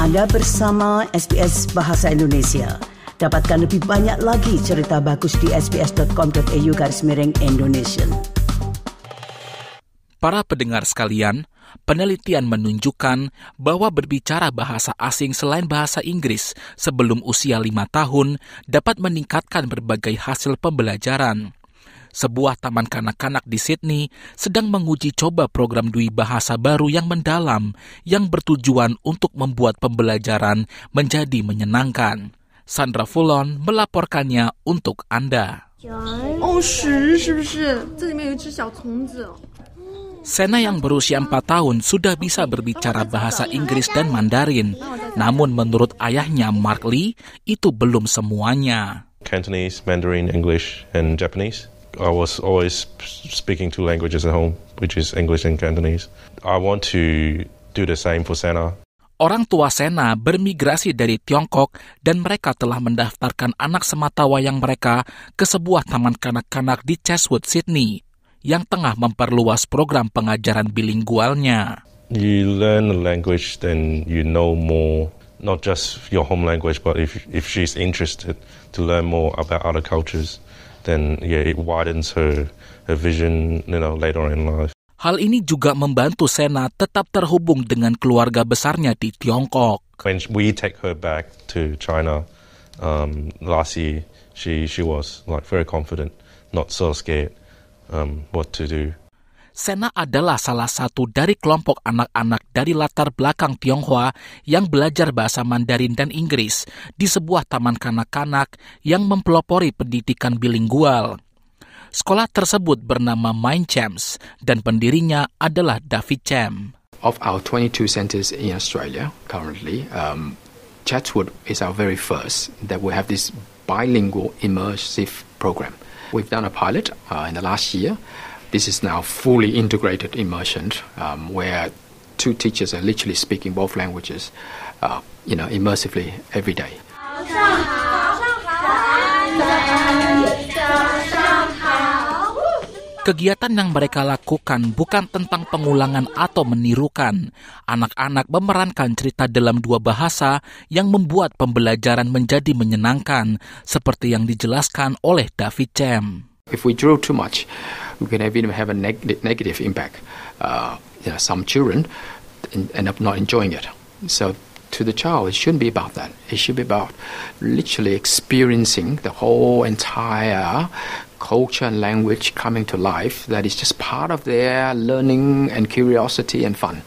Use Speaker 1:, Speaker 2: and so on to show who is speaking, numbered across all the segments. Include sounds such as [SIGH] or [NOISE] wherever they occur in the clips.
Speaker 1: Anda bersama SBS Bahasa Indonesia. Dapatkan lebih banyak lagi cerita bagus di sbs.com.au garis miring Indonesia. Para pendengar sekalian, penelitian menunjukkan bahwa berbicara bahasa asing selain bahasa Inggris sebelum usia lima tahun dapat meningkatkan berbagai hasil pembelajaran sebuah taman kanak-kanak di Sydney, sedang menguji coba program Dwi Bahasa baru yang mendalam yang bertujuan untuk membuat pembelajaran menjadi menyenangkan. Sandra Fulon melaporkannya untuk Anda. Oh, yang berusia 4 tahun sudah bisa berbicara bahasa Inggris dan Mandarin. Namun menurut ayahnya Mark Lee, itu belum semuanya. Cantonese, Mandarin, English, and Japanese. I was always speaking two languages at home, which is English and Cantonese. I want to do the same for Sena. Orang tua Sena bermigrasi dari Tiongkok dan mereka telah mendaftarkan anak semata wayang mereka ke sebuah taman kanak-kanak di Cheswood, Sydney, yang tengah memperluas program pengajaran bilingualnya. You learn the language, then you know more, not just your home language, but if, if she's interested to learn more about other cultures. then yeah, it widens her her vision, you know, later in life. Hal ini juga membantu Sena tetap terhubung dengan keluarga besarnya di Tiongkok. When we take her back to China um, last year, she she was like very confident, not so scared um, what to do. Sena adalah salah satu dari kelompok anak-anak dari latar belakang Tionghoa yang belajar bahasa Mandarin dan Inggris di sebuah taman kanak-kanak yang mempelopori pendidikan bilingual. Sekolah tersebut bernama Mind Champs dan pendirinya adalah David Cham.
Speaker 2: Of our 22 centers in Australia currently, um, Chatswood is our very first that we have this bilingual immersive program. We've done a pilot uh, in the last year This is now fully integrated immersion, um, where two teachers are literally speaking both languages, uh, you know, immersively every day. Kegiatan yang mereka
Speaker 1: lakukan bukan tentang pengulangan atau menirukan. Anak-anak memerankan cerita dalam dua bahasa yang membuat pembelajaran menjadi menyenangkan, seperti yang
Speaker 2: dijelaskan oleh David Cem. If we draw too much, can even have a neg- negative impact. Uh, you know, some children end up not enjoying it. So to the child, it shouldn't be about that. It should be about literally experiencing the whole entire culture and language coming to life that is just part of their learning and curiosity and fun.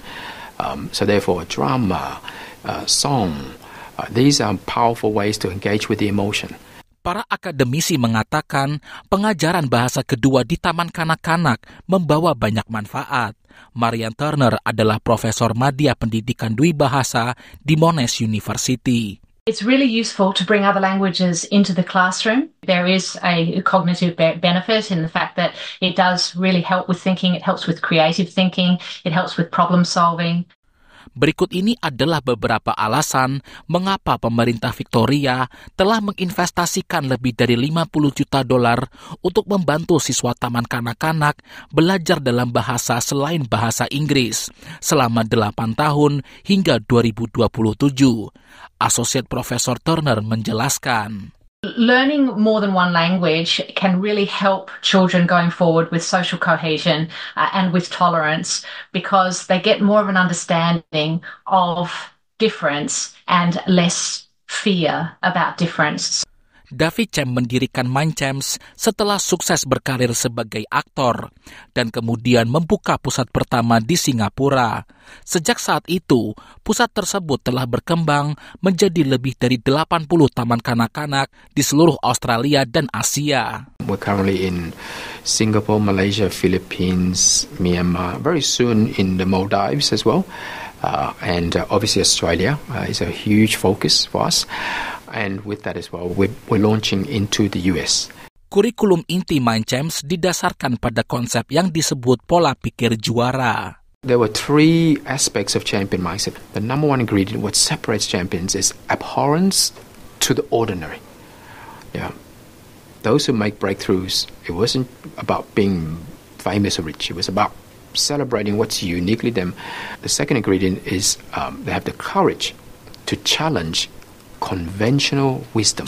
Speaker 2: Um, so, therefore, drama, uh, song, uh, these are powerful ways to engage with the emotion.
Speaker 1: Para akademisi mengatakan pengajaran bahasa kedua di taman kanak-kanak membawa banyak manfaat. Marian Turner adalah profesor madya pendidikan dwi bahasa di Monash University.
Speaker 2: It's really useful to bring other languages into the classroom. There is a cognitive benefit in the fact that it does really help with thinking, it helps with creative thinking, it helps with problem solving.
Speaker 1: Berikut ini adalah beberapa alasan mengapa pemerintah Victoria telah menginvestasikan lebih dari 50 juta dolar untuk membantu siswa taman kanak-kanak belajar dalam bahasa selain bahasa Inggris selama 8 tahun hingga 2027. Asosiat Profesor Turner menjelaskan.
Speaker 2: Learning more than one language can really help children going forward with social cohesion uh, and with tolerance because they get more of an understanding of difference and less fear about difference.
Speaker 1: David Chem mendirikan Mind Champs setelah sukses berkarir sebagai aktor dan kemudian membuka pusat pertama di Singapura. Sejak saat itu, pusat tersebut telah berkembang menjadi lebih dari 80 taman kanak-kanak di seluruh Australia dan Asia.
Speaker 2: We're currently in Singapore, Malaysia, Philippines, Myanmar, very soon in the Maldives as well. Uh, and uh, obviously Australia uh, is a huge focus for us. And with that as well, we're, we're launching into
Speaker 1: the US. Kurikulum inti Mind didasarkan pada konsep yang disebut pola
Speaker 2: pikir juara. There were three aspects of champion mindset. The number one ingredient, what separates champions, is abhorrence to the ordinary. Yeah. Those who make breakthroughs, it wasn't about being famous or rich, it was about celebrating what's uniquely them. The second ingredient is um, they have the courage to challenge conventional wisdom.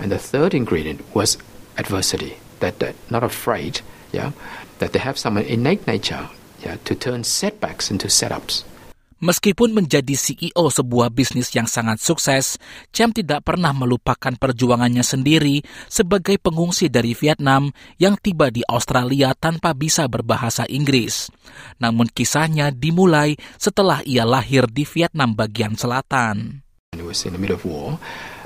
Speaker 2: And the third ingredient was adversity, that they're not afraid, yeah, that they have some innate nature yeah, to turn setbacks into setups. Meskipun menjadi CEO sebuah
Speaker 1: bisnis yang sangat sukses, Cham tidak pernah melupakan perjuangannya sendiri sebagai pengungsi dari Vietnam yang tiba di Australia tanpa bisa berbahasa Inggris. Namun kisahnya dimulai setelah ia lahir di Vietnam bagian
Speaker 2: selatan. was in the middle of war,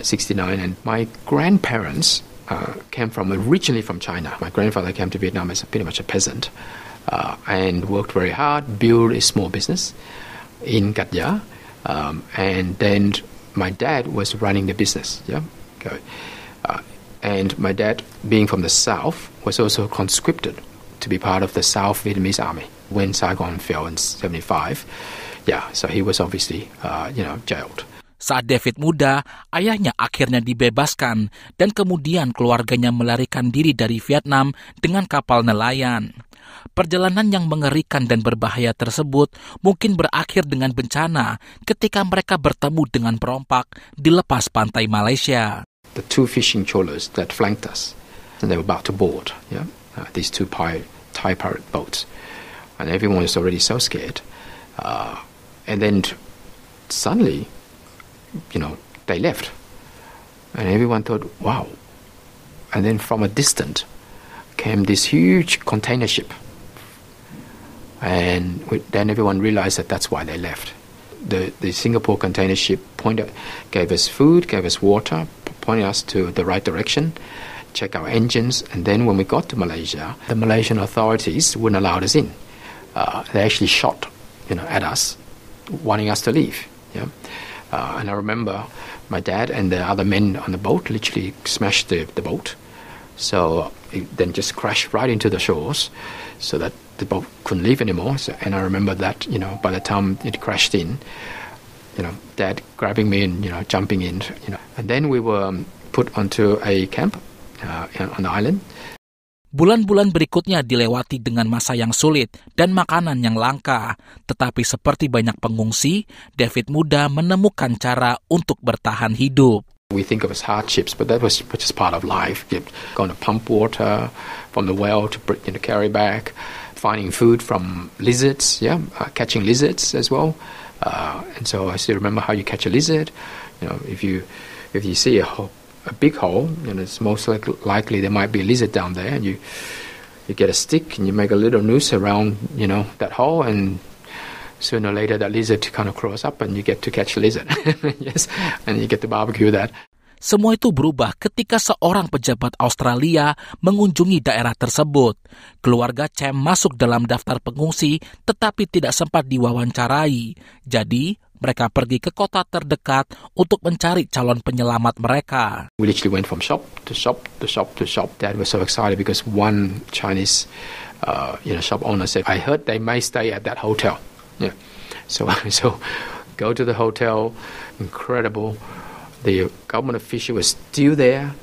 Speaker 2: 69. And my grandparents uh, came from originally from China. My grandfather came to Vietnam as pretty much a peasant uh, and worked very hard, built a small business in Gat Um, and then my dad was running the business. Yeah, go. Uh, and my dad, being from the south, was also conscripted to be part of the South Vietnamese army when Saigon fell in '75. Yeah, so he was obviously, uh, you know,
Speaker 1: jailed. Saat David muda, ayahnya akhirnya dibebaskan dan kemudian keluarganya melarikan diri dari Vietnam dengan kapal nelayan. Perjalanan yang mengerikan dan berbahaya tersebut mungkin berakhir dengan bencana ketika mereka bertemu dengan perompak di lepas pantai Malaysia.
Speaker 2: The two fishing trawlers that flanked us, and they were about to board, yeah, uh, these two pirate, Thai pirate boats, and everyone was already so scared. Uh, and then suddenly you know, they left. And everyone thought, wow. And then from a distance came this huge container ship. And then everyone realized that that's why they left. The, the Singapore container ship pointed, gave us food, gave us water, pointed us to the right direction, checked our engines, and then when we got to Malaysia, the Malaysian authorities wouldn't allow us in. Uh, they actually shot, you know, at us, wanting us to leave. Yeah? Uh, and I remember my dad and the other men on the boat literally smashed the, the boat. So it then just crashed right into the shores so that the boat couldn't leave anymore. So, and I remember that, you know, by the time it crashed in, you know, dad grabbing me and, you know, jumping in, you know. And then we were um, put onto a camp uh, on the island Bulan-bulan berikutnya dilewati dengan masa yang sulit
Speaker 1: dan makanan yang langka, tetapi seperti banyak pengungsi, David muda menemukan
Speaker 2: cara untuk bertahan hidup. We think of as hardships, but that was just part of life. going to pump water from the well to you know, carry back, finding food from lizards, yeah, uh, catching lizards as well. Uh, and so I still remember how you catch a lizard. You know, if you if you see a whole a big hole, and it's most likely there might be a lizard down there, and you you get a stick and you make a little noose around you know that hole, and sooner or later that lizard kind of crawls up, and you get to catch a lizard, [LAUGHS] yes, and you get to barbecue that. Semua itu berubah ketika seorang pejabat
Speaker 1: Australia mengunjungi daerah tersebut. Keluarga Cem masuk dalam daftar pengungsi tetapi tidak sempat diwawancarai. Jadi, mereka pergi ke kota terdekat untuk mencari calon penyelamat mereka.
Speaker 2: We literally went from shop to shop to shop to shop. Dad was so excited because one Chinese uh, you know shop owner said, "I heard they may stay at that hotel." Yeah. So [LAUGHS] so go to the hotel. Incredible. The government official was still there.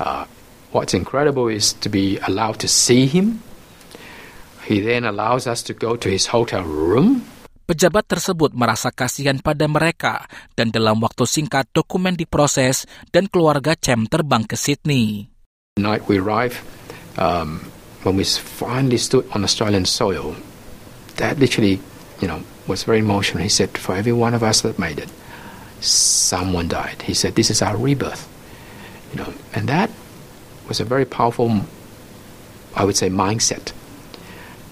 Speaker 2: Uh, what's incredible is to be allowed to see him. He then allows us to go to his hotel room. Pejabat tersebut merasa kasihan pada mereka dan dalam
Speaker 1: waktu singkat dokumen diproses dan keluarga Cem terbang ke Sydney.
Speaker 2: Night we arrive, um, when we finally stood on Australian soil, that literally, you know, was very emotional. He said, for every one of us that made it, someone died. He said, this is our rebirth, you know, and that was a very powerful, I would say, mindset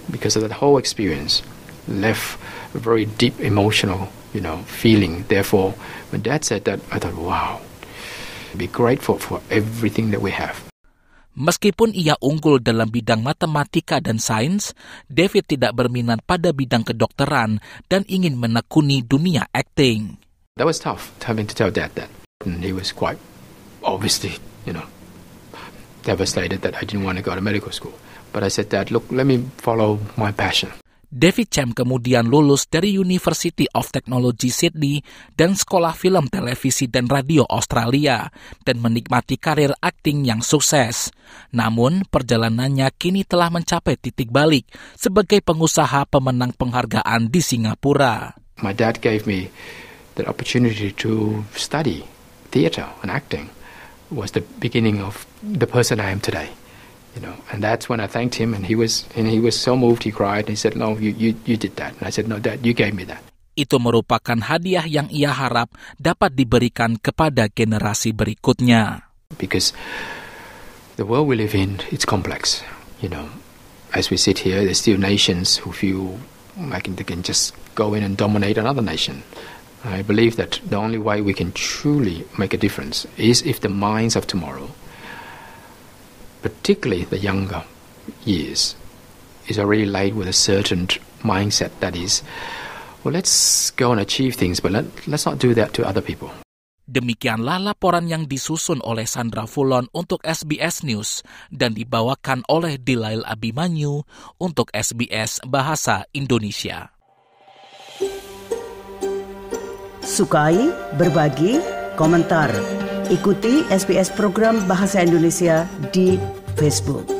Speaker 2: because of that whole experience. left a very deep emotional, you know, feeling. Therefore, when Dad said that, I thought, wow, be grateful for everything that we have.
Speaker 1: Meskipun ia unggul dalam bidang matematika dan sains, David tidak berminat pada bidang kedokteran dan ingin menekuni dunia acting.
Speaker 2: That was tough, having to tell Dad that. And he was quite, obviously, you know, devastated that I didn't want to go to medical school. But I said, Dad, look, let me follow my passion.
Speaker 1: David Cham kemudian lulus dari University of Technology Sydney dan Sekolah Film Televisi dan Radio Australia dan menikmati karir akting yang sukses. Namun, perjalanannya kini telah mencapai titik balik sebagai pengusaha pemenang penghargaan di Singapura.
Speaker 2: My dad gave me the opportunity to study theater and acting was the beginning of the person I am today you know and that's when i thanked him and he was and he was so moved he cried and he said no you you, you did that and i said no that you gave me that itu merupakan hadiah yang ia harap
Speaker 1: dapat diberikan kepada generasi berikutnya
Speaker 2: because the world we live in it's complex you know as we sit here there's still nations who feel like they can just go in and dominate another nation I believe that the only way we can truly make a difference is if the minds of tomorrow particularly the younger years, is already laid with a certain mindset that is, well, let's go and achieve things, but let, let's not do that to other people.
Speaker 1: Demikianlah laporan yang disusun oleh Sandra Fulon untuk SBS News dan dibawakan oleh Dilail Abimanyu untuk SBS Bahasa Indonesia. Sukai, berbagi, komentar. Ikuti SBS program Bahasa Indonesia
Speaker 2: di Facebook.